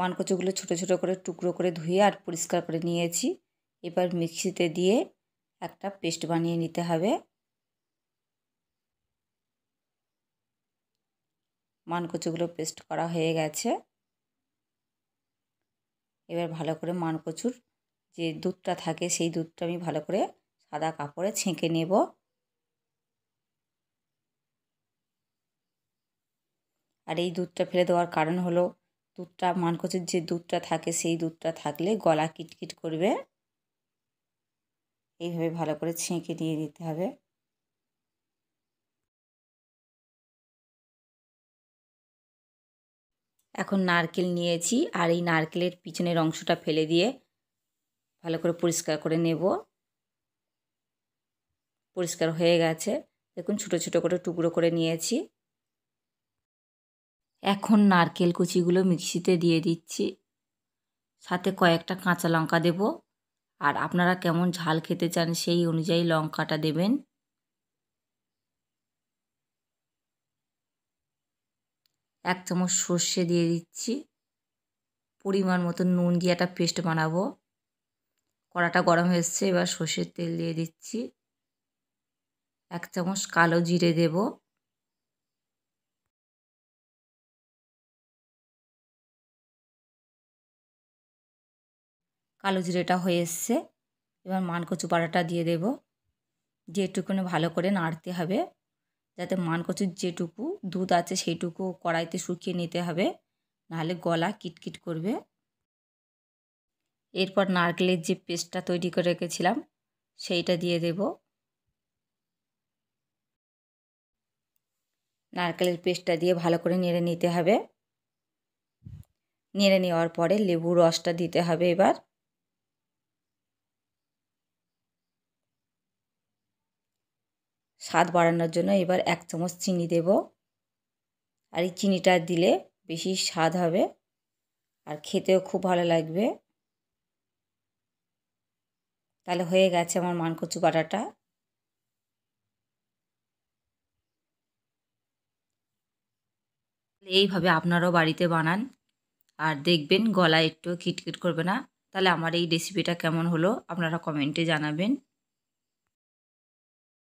মানকচুগুলো ছোট ছোট করে টুকরো করে ধুয়ে আর পরিষ্কার করে নিয়েছি এবার মিক্সিতে দিয়ে একটা পেস্ট বানিয়ে নিতে হবে মানকচুগুলো পেস্ট করা হয়ে গেছে এবার ভালো করে মানকচুর যে দুধটা থাকে সেই দুধটা আমি ভালো করে সাদা কাপড়ে ছেঁকে নেব আর এই দুধটা ফেলে দেওয়ার কারণ হলো দুধটা মানকচুর যে দুধটা থাকে সেই দুধটা থাকলে গলা কিটকিট করবে এইভাবে ভালো করে ছেঁকে দিয়ে দিতে হবে এখন নারকেল নিয়েছি আর এই নারকেলের পিছনের অংশটা ফেলে দিয়ে ভালো করে পরিষ্কার করে নেব পরিষ্কার হয়ে গেছে দেখুন ছোট ছোট করে টুকরো করে নিয়েছি এখন নারকেল কুচিগুলো মিক্সিতে দিয়ে দিচ্ছি সাথে কয়েকটা কাঁচা লঙ্কা দেব আর আপনারা কেমন ঝাল খেতে চান সেই অনুযায়ী লঙ্কাটা দেবেন এক চামচ সর্ষে দিয়ে দিচ্ছি পরিমাণ মতো নুন দিয়ে একটা পেস্ট বানাবো কড়াটা গরম হয়েছে এবার সর্ষের তেল দিয়ে দিচ্ছি এক চামচ কালো জিরে দেবো কালো জিরেটা হয়ে এসছে এবার মানকচু পাড়াটা দিয়ে দেব যেটুকুনি ভালো করে নাড়তে হবে যাতে মানকচুর যেটুকু দুধ আছে সেইটুকু কড়াইতে শুকিয়ে নিতে হবে নাহলে গলা কিটকিট করবে এরপর নারকেলের যে পেস্টটা তৈরি করে রেখেছিলাম সেইটা দিয়ে দেব নারকেলের পেস্টটা দিয়ে ভালো করে নেড়ে নিতে হবে নেড়ে নেওয়ার পরে লেবু রসটা দিতে হবে এবার স্বাদ বাড়ানোর জন্য এবার এক চামচ চিনি দেব আর এই চিনিটা দিলে বেশি স্বাদ হবে আর খেতেও খুব ভালো লাগবে তাহলে হয়ে গেছে আমার মানকচু বাটাটা এইভাবে আপনারাও বাড়িতে বানান আর দেখবেন গলা একটু খিটখিট করবে না তাহলে আমার এই রেসিপিটা কেমন হলো আপনারা কমেন্টে জানাবেন